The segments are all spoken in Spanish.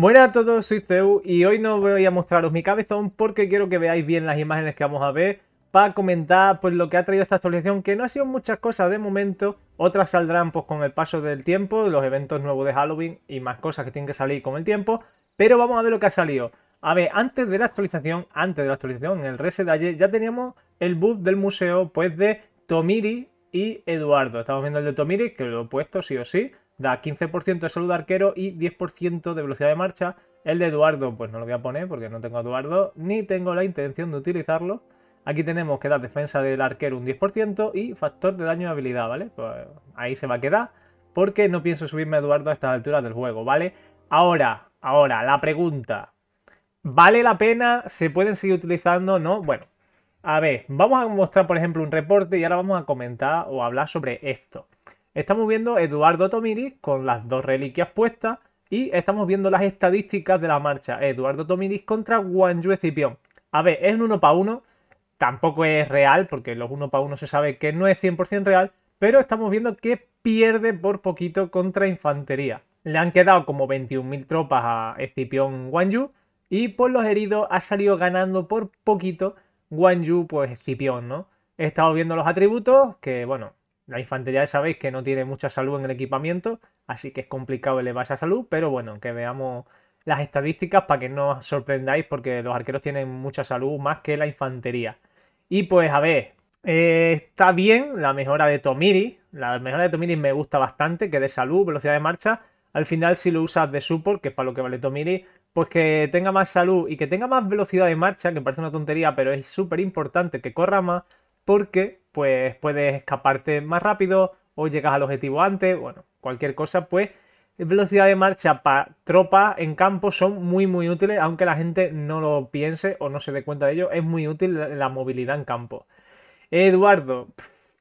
Buenas a todos, soy Zeu y hoy no voy a mostraros mi cabezón porque quiero que veáis bien las imágenes que vamos a ver para comentar pues lo que ha traído esta actualización, que no ha sido muchas cosas de momento, otras saldrán pues con el paso del tiempo, los eventos nuevos de Halloween y más cosas que tienen que salir con el tiempo, pero vamos a ver lo que ha salido. A ver, antes de la actualización, antes de la actualización, en el reset de ayer ya teníamos el buff del museo pues de Tomiri y Eduardo. Estamos viendo el de Tomiri, que lo he puesto sí o sí, da 15% de salud arquero y 10% de velocidad de marcha. El de Eduardo, pues no lo voy a poner porque no tengo a Eduardo, ni tengo la intención de utilizarlo. Aquí tenemos que da defensa del arquero un 10% y factor de daño y habilidad, ¿vale? Pues ahí se va a quedar porque no pienso subirme a Eduardo a estas alturas del juego, ¿vale? Ahora, ahora, la pregunta. ¿Vale la pena? ¿Se pueden seguir utilizando? No, bueno. A ver, vamos a mostrar, por ejemplo, un reporte y ahora vamos a comentar o hablar sobre esto. Estamos viendo Eduardo Tomiris con las dos reliquias puestas y estamos viendo las estadísticas de la marcha. Eduardo Tomiris contra y Escipión. A ver, es un 1 para 1, tampoco es real porque los 1 para 1 se sabe que no es 100% real, pero estamos viendo que pierde por poquito contra infantería. Le han quedado como 21.000 tropas a Escipión Guanju y por los heridos ha salido ganando por poquito Guanju pues Escipión, ¿no? He estado viendo los atributos que, bueno, la infantería ya sabéis que no tiene mucha salud en el equipamiento, así que es complicado elevar esa salud, pero bueno, que veamos las estadísticas para que no os sorprendáis porque los arqueros tienen mucha salud más que la infantería. Y pues a ver, eh, está bien la mejora de Tomiri, la mejora de Tomiri me gusta bastante, que de salud, velocidad de marcha, al final si lo usas de support, que es para lo que vale Tomiri, pues que tenga más salud y que tenga más velocidad de marcha, que parece una tontería, pero es súper importante que corra más, porque pues puedes escaparte más rápido o llegas al objetivo antes, bueno, cualquier cosa, pues velocidad de marcha para tropa en campo son muy muy útiles, aunque la gente no lo piense o no se dé cuenta de ello, es muy útil la, movilidad en campo. Eduardo,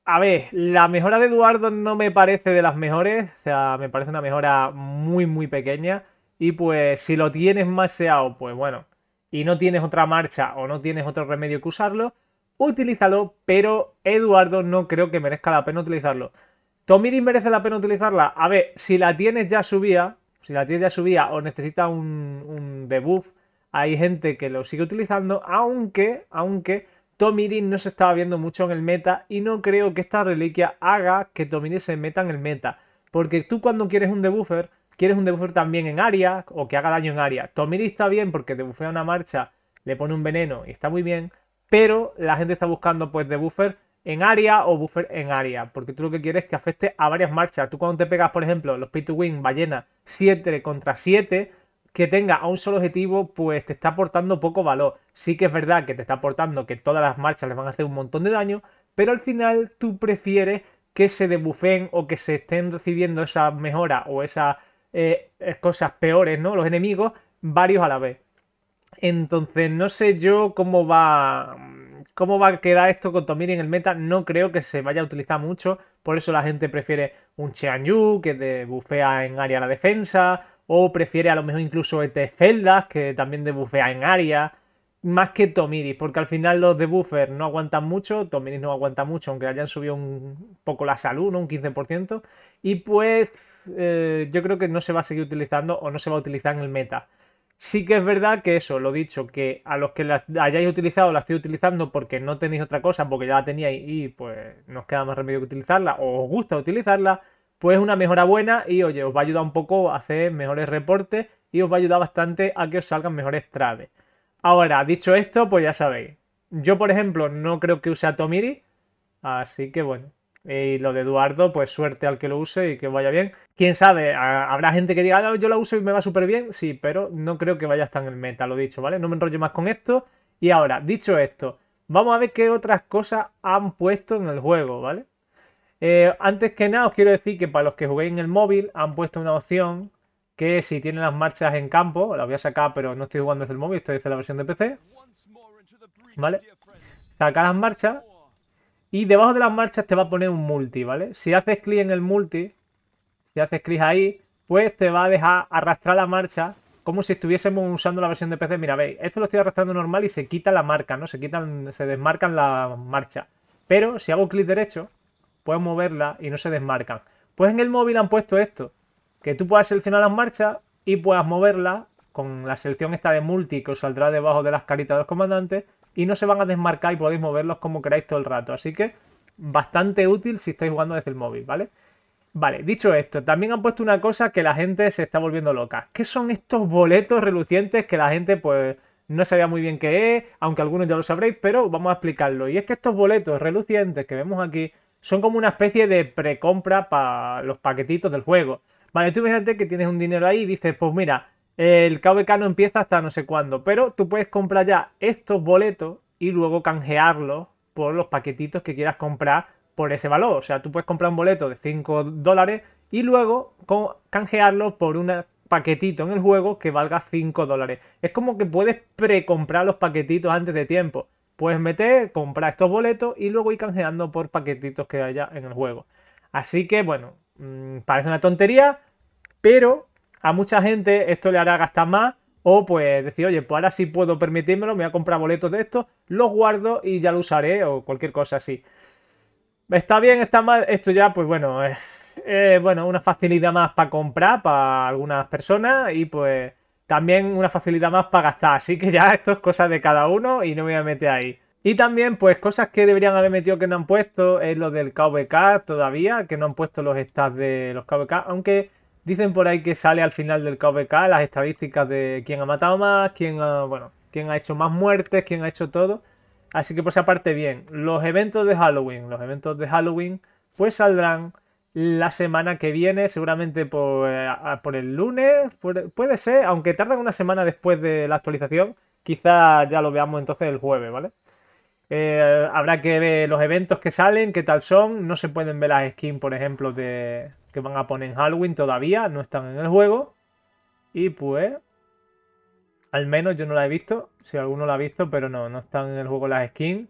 a ver, la mejora de Eduardo no me parece de las mejores, o sea, me parece una mejora muy muy pequeña y pues si lo tienes maseado, pues bueno, y no tienes otra marcha o no tienes otro remedio que usarlo, utilízalo, pero Eduardo no creo que merezca la pena utilizarlo. Tomirin merece la pena utilizarla? A ver, si la tienes ya subida, si la tienes ya subida o necesita un, debuff, hay gente que lo sigue utilizando, aunque, aunque Tomirin no se estaba viendo mucho en el meta y no creo que esta reliquia haga que Tomirin se meta en el meta. Porque tú cuando quieres un debuffer, quieres un debuffer también en área o que haga daño en área. Tomirin está bien porque debuffea una marcha, le pone un veneno y está muy bien, pero la gente está buscando pues de buffer en área o buffer en área, porque tú lo que quieres es que afecte a varias marchas. Tú cuando te pegas, por ejemplo, los p 2 ballena 7 contra 7, que tenga a un solo objetivo, pues te está aportando poco valor. Sí que es verdad que te está aportando que todas las marchas les van a hacer un montón de daño, pero al final tú prefieres que se debufen o que se estén recibiendo esas mejoras o esas eh, cosas peores, ¿no? Los enemigos, varios a la vez. Entonces, no sé yo cómo va, cómo va a quedar esto con Tomiris en el meta. No creo que se vaya a utilizar mucho. Por eso la gente prefiere un Chean Yu que debufea en área la defensa. O prefiere a lo mejor incluso este Feldas que también debufea en área. Más que Tomiris, porque al final los debuffers no aguantan mucho, Tomiris no aguanta mucho, aunque hayan subido un poco la salud, un 15%. Y pues eh, yo creo que no se va a seguir utilizando o no se va a utilizar en el meta. Sí que es verdad que eso, lo dicho, que a los que la hayáis utilizado, la estoy utilizando porque no tenéis otra cosa, porque ya la teníais y pues nos queda más remedio que utilizarla, o os gusta utilizarla, pues es una mejora buena y oye, os va a ayudar un poco a hacer mejores reportes y os va a ayudar bastante a que os salgan mejores trades. Ahora, dicho esto, pues ya sabéis, yo por ejemplo no creo que use a Tomiri, así que bueno, y lo de Eduardo, pues suerte al que lo use y que vaya bien. Quién sabe, habrá gente que diga, ah, yo la uso y me va súper bien. Sí, pero no creo que vaya hasta en el meta, lo dicho, ¿vale? No me enrollo más con esto. Y ahora, dicho esto, vamos a ver qué otras cosas han puesto en el juego, ¿vale? Eh, antes que nada, os quiero decir que para los que juguéis en el móvil, han puesto una opción que si tienen las marchas en campo, las voy a sacar, pero no estoy jugando desde el móvil, estoy desde la versión de PC. ¿Vale? Saca las marchas y debajo de las marchas te va a poner un multi, ¿vale? Si haces clic en el multi, si haces clic ahí, pues te va a dejar arrastrar la marcha como si estuviésemos usando la versión de PC. Mira, veis, esto lo estoy arrastrando normal y se quita la marca, ¿no? Se quitan, se desmarcan las marchas. Pero si hago clic derecho, puedo moverla y no se desmarcan. Pues en el móvil han puesto esto, que tú puedas seleccionar las marchas y puedas moverla con la selección esta de multi que os saldrá debajo de las caritas de los comandantes y no se van a desmarcar y podéis moverlos como queráis todo el rato. Así que bastante útil si estáis jugando desde el móvil, ¿vale? Vale, dicho esto, también han puesto una cosa que la gente se está volviendo loca. ¿Qué son estos boletos relucientes que la gente pues no sabía muy bien qué es, aunque algunos ya lo sabréis, pero vamos a explicarlo. Y es que estos boletos relucientes que vemos aquí son como una especie de precompra para los paquetitos del juego. Vale, tú gente que tienes un dinero ahí y dices, pues mira, el KVK no empieza hasta no sé cuándo, pero tú puedes comprar ya estos boletos y luego canjearlos por los paquetitos que quieras comprar por ese valor. O sea, tú puedes comprar un boleto de 5 dólares y luego canjearlo por un paquetito en el juego que valga 5 dólares. Es como que puedes precomprar los paquetitos antes de tiempo. Puedes meter, comprar estos boletos y luego ir canjeando por paquetitos que haya en el juego. Así que, bueno, mm, parece una tontería, pero a mucha gente esto le hará gastar más o pues decir, oye, pues ahora sí puedo permitírmelo, me voy a comprar boletos de estos, los guardo y ya lo usaré o cualquier cosa así. Está bien, está mal, esto ya pues bueno, es bueno, una facilidad más para comprar para algunas personas y pues también una facilidad más para gastar, así que ya esto es cosa de cada uno y no me voy a meter ahí. Y también, pues, cosas que deberían haber metido que no han puesto es lo del KVK todavía, que no han puesto los stats de los KVK, aunque Dicen por ahí que sale al final del KVK las estadísticas de quién ha matado más, quién ha, bueno, quién ha hecho más muertes, quién ha hecho todo. Así que por esa parte bien. Los eventos de Halloween, los eventos de Halloween pues saldrán la semana que viene, seguramente por, eh, el lunes, puede ser, aunque tardan una semana después de la actualización, Quizás ya lo veamos entonces el jueves, ¿vale? Eh, habrá que ver los eventos que salen, qué tal son, no se pueden ver las skins, por ejemplo, de, que van a poner en Halloween todavía, no están en el juego. Y pues, al menos yo no la he visto, si alguno la ha visto, pero no, no están en el juego las skins.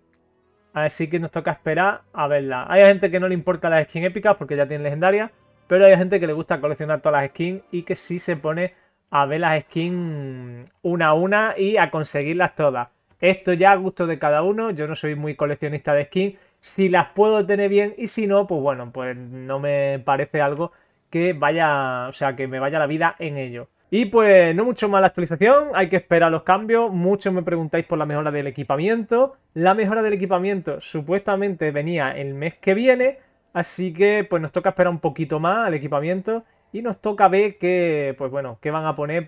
Así que nos toca esperar a verla. Hay gente que no le importa las skins épicas porque ya tienen legendarias, pero hay gente que le gusta coleccionar todas las skins y que sí se pone a ver las skins una a una y a conseguirlas todas. Esto ya a gusto de cada uno, yo no soy muy coleccionista de skins si las puedo tener bien y si no, pues bueno, pues no me parece algo que vaya, o sea, que me vaya la vida en ello. Y pues no mucho más la actualización, hay que esperar los cambios, muchos me preguntáis por la mejora del equipamiento, la mejora del equipamiento supuestamente venía el mes que viene, así que pues nos toca esperar un poquito más al equipamiento y nos toca ver qué, pues bueno, qué van a poner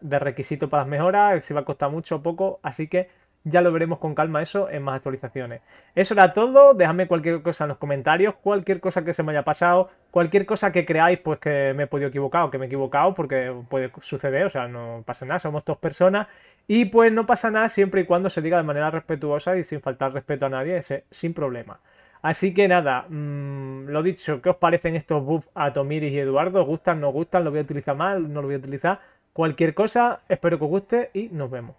de requisito para las mejoras, si va a costar mucho o poco, así que ya lo veremos con calma eso en más actualizaciones. Eso era todo. Dejadme cualquier cosa en los comentarios, cualquier cosa que se me haya pasado, cualquier cosa que creáis pues que me he podido equivocar o que me he equivocado, porque puede suceder, o sea, no pasa nada, somos dos personas. Y pues no pasa nada siempre y cuando se diga de manera respetuosa y sin faltar respeto a nadie, sin problema. Así que nada, mm, lo dicho, ¿qué os parecen estos buffs a Tomiris y Eduardo? gustan, no gustan? ¿Lo voy a utilizar mal? ¿No lo voy a utilizar? Cualquier cosa, espero que os guste y nos vemos.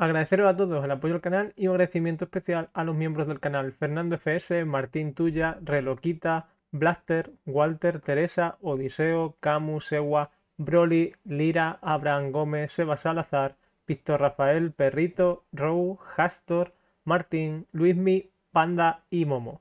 Agradeceros a todos el apoyo al canal y un agradecimiento especial a los miembros del canal Fernando FS, Martín Tuya, Reloquita, Blaster, Walter, Teresa, Odiseo, Camus, Sewa, Broly, Lira, Abraham Gómez, Seba Salazar, Víctor Rafael, Perrito, Row, Hastor, Martín, Luismi, Panda y Momo.